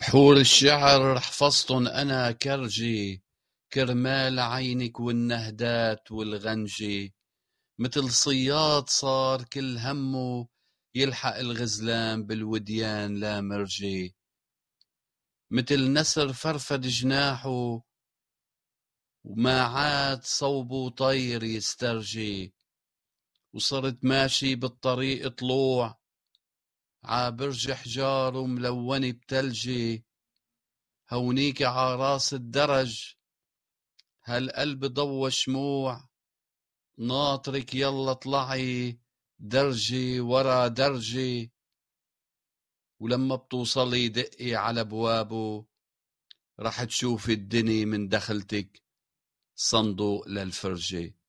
بحور الشعر حفظتن أنا كرجي كرمال عينك والنهدات والغنجي متل صياد صار كل همه يلحق الغزلان بالوديان لا مرجي متل نسر فرفد جناحه وما عاد صوبه طير يسترجي وصرت ماشي بالطريق طلوع عبرج حجار وملونة بتلجي هونيك عراس الدرج هالقلب ضوى شموع ناطرك يلا طلعي درجة ورا درجة ولما بتوصلي دقي على بوابه رح تشوفي الدني من دخلتك صندوق للفرجه